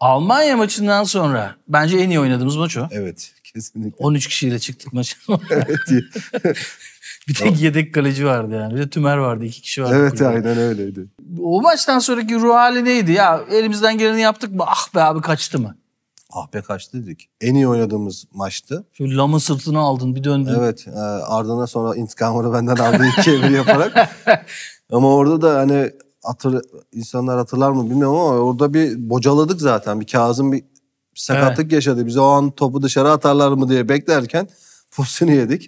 Almanya maçından sonra bence en iyi oynadığımız maç o. Evet kesinlikle. 13 kişiyle çıktık maça. evet. bir tek yedek kaleci vardı yani. Bir de Tümer vardı. iki kişi vardı. Evet kulübe. aynen öyleydi. O maçtan sonraki ruh hali neydi? Ya elimizden geleni yaptık mı? Ah be abi kaçtı mı? Ah be kaçtı dedik. En iyi oynadığımız maçtı. Şu lamı sırtını aldın bir döndün. Evet. E, ardından sonra intikamını benden aldığı çeviri yaparak. Ama orada da hani hatır, insanlar hatırlar mı bilmiyorum ama orada bir bocaladık zaten. Bir Kazım bir sakatlık evet. yaşadı. Biz o an topu dışarı atarlar mı diye beklerken pozisyonu yedik.